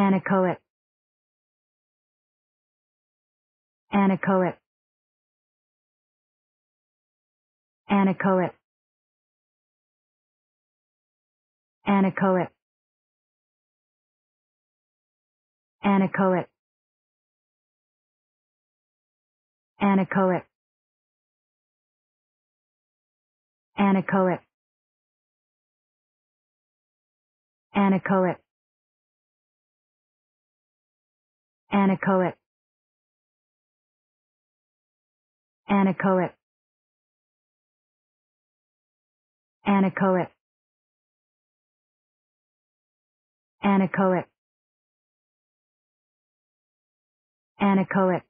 anechoic anechoic anechoic anechoic anechoic anechoic anechoic anechoic anechoic anechoic anechoic anechoic anechoic